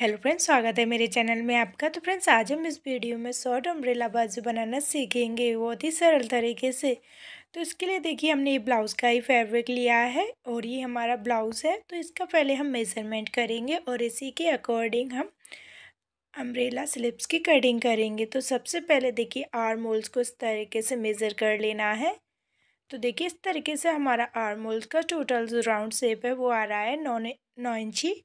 hello friends स्वागत है मेरे चैनल में आपका तो फ्रेंड्स आज हम इस वीडियो में शॉर्ट अम्ब्रेला बाजू बनाना सीखेंगे बहुत ही सरल तरीके से तो इसके लिए देखिए हमने ये ब्लाउज़ का ही फैब्रिक लिया है और ये हमारा ब्लाउज़ है तो इसका पहले हम मेज़रमेंट करेंगे और इसी के अकॉर्डिंग हम अम्ब्रेला स्लिप्स की कटिंग करेंगे तो सबसे पहले देखिए आर्म होल्स को इस तरीके से मेज़र कर लेना है तो देखिए इस तरीके से हमारा आर्म होल्स का टोटल जो राउंड शेप है वो आ रहा है नौ नौ इंची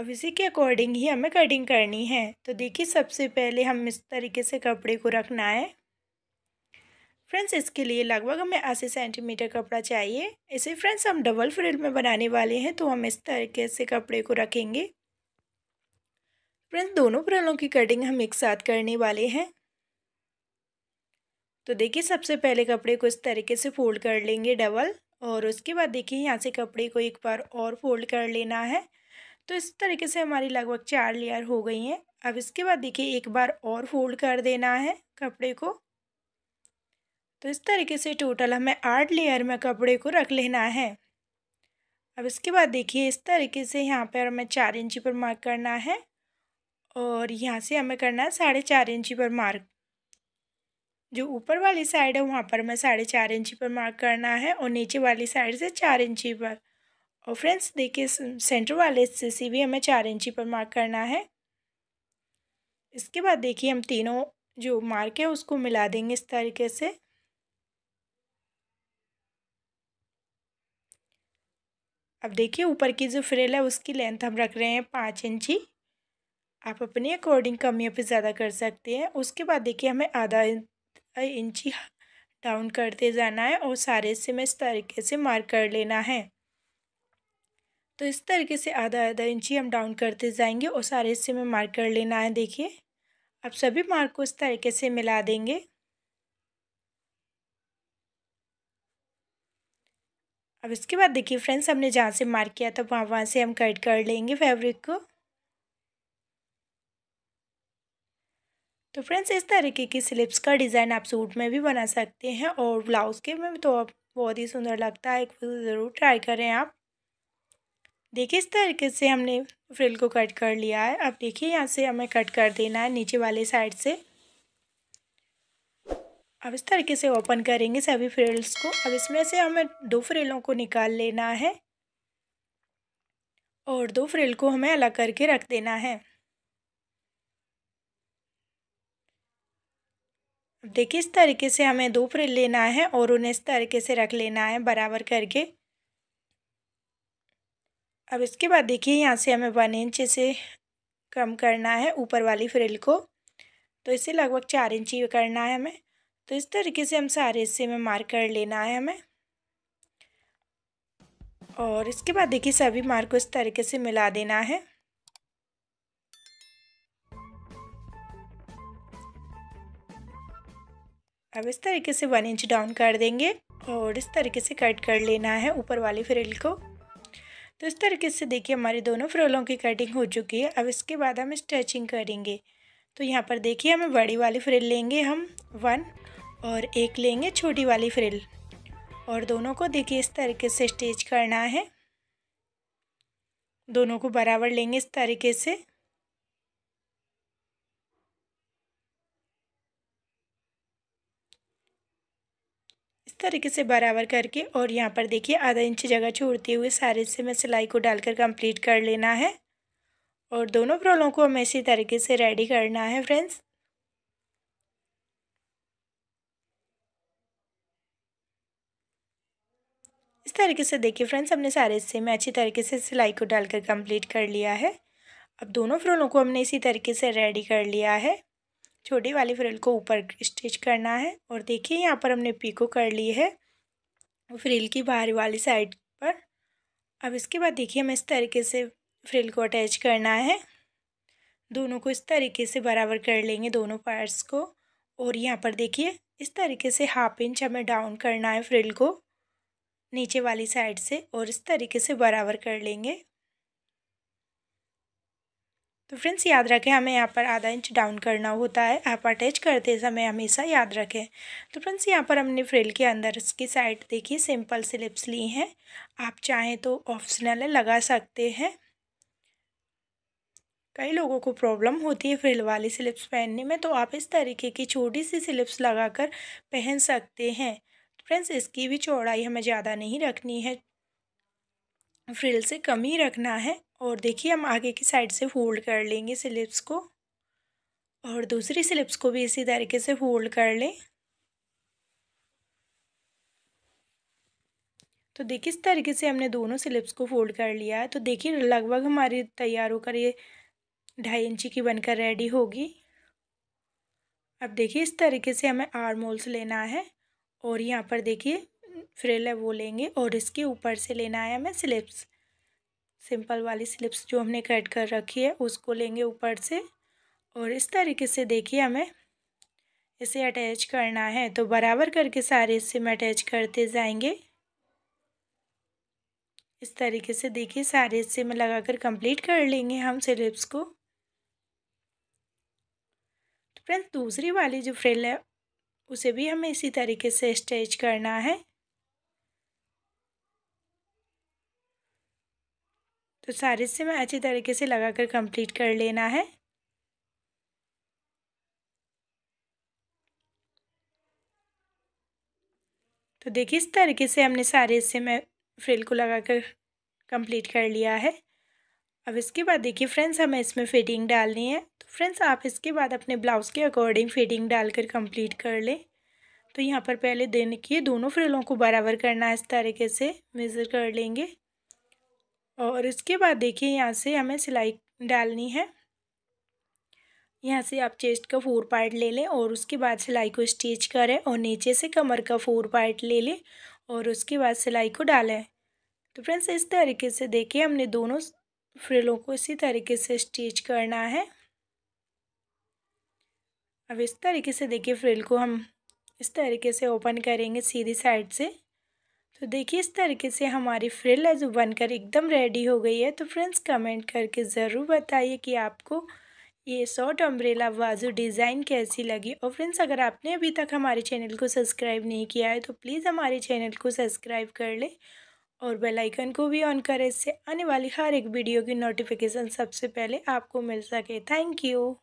अब इसी के अकॉर्डिंग ही हमें कटिंग करनी है तो देखिए सबसे पहले हम इस तरीके से कपड़े को रखना है फ्रेंड्स इसके लिए लगभग हमें अस्सी सेंटीमीटर कपड़ा चाहिए इसे फ्रेंड्स हम डबल फ्रिल में बनाने वाले हैं तो हम इस तरीके से कपड़े को रखेंगे फ्रेंड्स दोनों फ्रिलों की कटिंग हम एक साथ करने वाले हैं तो देखिए सबसे पहले कपड़े को इस तरीके से फोल्ड कर लेंगे डबल और उसके बाद देखिए यहाँ से कपड़े को एक बार और फोल्ड कर लेना है तो इस तरीके से हमारी लगभग चार लेयर हो गई हैं अब इसके बाद देखिए एक बार और फोल्ड कर देना है कपड़े को तो इस तरीके से टोटल हमें आठ लेयर में कपड़े को रख लेना है अब इसके बाद देखिए इस तरीके से यहाँ पर हमें चार इंची पर मार्क करना है और यहाँ से हमें करना है साढ़े चार इंची पर मार्क जो ऊपर वाली साइड है वहाँ पर हमें साढ़े चार इंची पर मार्क करना है और नीचे वाली साइड से चार इंची पर और फ्रेंड्स देखिए सेंटर वाले हिस्से से भी हमें चार इंची पर मार्क करना है इसके बाद देखिए हम तीनों जो मार्क है उसको मिला देंगे इस तरीके से अब देखिए ऊपर की जो फ्रेल है उसकी लेंथ हम रख रहे हैं पाँच इंची आप अपने अकॉर्डिंग कम या फिर ज़्यादा कर सकते हैं उसके बाद देखिए हमें आधा इंची डाउन करते जाना है और सारे से मैं इस तरीके से मार्क कर लेना है तो इस तरीके से आधा आधा इंची हम डाउन करते जाएंगे और सारे हिस्से में मार्क कर लेना है देखिए अब सभी मार्क को इस तरीके से मिला देंगे अब इसके बाद देखिए फ्रेंड्स हमने जहाँ से मार्क किया था वहाँ वहाँ से हम कट कर लेंगे फैब्रिक को तो फ्रेंड्स इस तरीके की स्लिप्स का डिज़ाइन आप सूट में भी बना सकते हैं और ब्लाउज़ के में तो बहुत ही सुंदर लगता है ज़रूर ट्राई करें आप देखिए इस तरीके से हमने फ्रिल को कट कर लिया है अब देखिए यहाँ से हमें कट कर देना है नीचे वाले साइड से अब इस तरीके से ओपन करेंगे सभी फ्रिल्स को अब इसमें से हमें दो फ्रिलों को निकाल लेना है और दो फ्रिल को हमें अलग करके रख देना है देखिए इस तरीके से हमें दो फ्रिल लेना है और उन्हें इस तरीके से रख लेना है बराबर करके अब इसके बाद देखिए यहाँ से हमें वन इंच इसे कम करना है ऊपर वाली फ्रिल को तो इसे लगभग चार इंच ही करना है हमें तो इस तरीके से हम सारे हिस्से में मार्क कर लेना है हमें और इसके बाद देखिए सभी मार्क को इस तरीके से मिला देना है अब इस तरीके से वन इंच डाउन कर देंगे और इस तरीके से कट कर लेना है ऊपर वाली फ्रिल को तो इस तरीके से देखिए हमारी दोनों फ्रोलों की कटिंग हो चुकी है अब इसके बाद हम स्ट्रेचिंग करेंगे तो यहाँ पर देखिए हमें बड़ी वाली फ्रिल लेंगे हम वन और एक लेंगे छोटी वाली फ्रिल और दोनों को देखिए इस तरीके से स्टिच करना है दोनों को बराबर लेंगे इस तरीके से तरीके से बराबर करके और यहाँ पर देखिए आधा इंच जगह छोड़ते हुए सारे से मैं सिलाई को डालकर कंप्लीट कर लेना है और दोनों फ्रोलों को हमें इसी तरीके से रेडी करना है फ्रेंड्स इस तरीके से देखिए फ्रेंड्स हमने सारे से में अच्छी तरीके से सिलाई को डालकर कंप्लीट कर लिया है अब दोनों फ्रोलों को हमने इसी तरीके से रेडी कर लिया है छोटी वाली फ्रिल को ऊपर स्टिच करना है और देखिए यहाँ पर हमने पीको कर ली है फ्रिल की बाहरी वाली साइड पर अब इसके बाद देखिए हमें इस तरीके से फ्रिल को अटैच करना है दोनों को इस तरीके से बराबर कर लेंगे दोनों पार्ट्स को और यहाँ पर देखिए इस तरीके से हाफ इंच हमें डाउन करना है फ्रिल को नीचे वाली साइड से और इस तरीके से बराबर कर लेंगे तो फ्रेंड्स याद रखें हमें यहाँ पर आधा इंच डाउन करना होता है आप अटैच करते समय हमेशा याद रखें तो फ्रेंड्स यहाँ पर हमने फ्रिल के अंदर की साइड देखिए सिंपल स्लिप्स ली हैं आप चाहें तो ऑप्शनल है लगा सकते हैं कई लोगों को प्रॉब्लम होती है फ्रिल वाली स्लिप्स पहनने में तो आप इस तरीके की छोटी सी स्लिप्स लगा पहन सकते हैं तो फ्रेंड्स इसकी भी चौड़ाई हमें ज़्यादा नहीं रखनी है फ्रिल से कम ही रखना है और देखिए हम आगे की साइड से फोल्ड कर लेंगे स्लिप्स को और दूसरी स्लिप्स को भी इसी तरीके से फोल्ड कर लें तो देखिए इस तरीके से हमने दोनों स्लिप्स को फोल्ड कर लिया है तो देखिए लगभग हमारी तैयार होकर ये ढाई इंची की बनकर रेडी होगी अब देखिए इस तरीके से हमें आर्म होल्स लेना है और यहाँ पर देखिए फ्रिल है वो लेंगे और इसके ऊपर से लेना है हमें स्लिप्स सिंपल वाली स्लिप्स जो हमने कट कर रखी है उसको लेंगे ऊपर से और इस तरीके से देखिए हमें इसे अटैच करना है तो बराबर करके सारे हिस्से में अटैच करते जाएंगे इस तरीके से देखिए सारे हिस्से में लगाकर कंप्लीट कर लेंगे हम स्लिप्स को तो फ्रेंड्स दूसरी वाली जो फ्रिल है उसे भी हमें इसी तरीके से स्टेच करना है तो सारे से मैं अच्छी तरीके से लगा कर कम्प्लीट कर लेना है तो देखिए इस तरीके से हमने सारे हिस्से में फ्रिल को लगा कर कम्प्लीट कर लिया है अब इसके बाद देखिए फ्रेंड्स हमें इसमें फिटिंग डालनी है तो फ्रेंड्स आप इसके बाद अपने ब्लाउज़ के अकॉर्डिंग फिटिंग डालकर कंप्लीट कर लें तो यहाँ पर पहले देखिए दोनों फ्रिलों को बराबर करना है इस तरीके से मेज़र कर लेंगे और इसके बाद देखिए यहाँ से हमें सिलाई डालनी है यहाँ से आप चेस्ट का फोर पार्ट ले लें और उसके बाद सिलाई को स्टिच करें और नीचे से कमर का फोर पार्ट ले लें और उसके बाद सिलाई को डालें तो फ्रेंड्स इस तरीके से देखिए हमने दोनों फ्रिलों को इसी तरीके से स्टिच करना है अब इस तरीके से देखिए फ्रिल को हम इस तरीके से ओपन करेंगे सीधी साइड से तो देखिए इस तरीके से हमारी फ्रिल है जो बनकर एकदम रेडी हो गई है तो फ्रेंड्स कमेंट करके ज़रूर बताइए कि आपको ये शॉर्ट अम्ब्रेला बाजू डिज़ाइन कैसी लगी और फ्रेंड्स अगर आपने अभी तक हमारे चैनल को सब्सक्राइब नहीं किया है तो प्लीज़ हमारे चैनल को सब्सक्राइब कर लें और बेल आइकन को भी ऑन करें इससे आने वाली हर एक वीडियो की नोटिफिकेशन सबसे पहले आपको मिल सके थैंक यू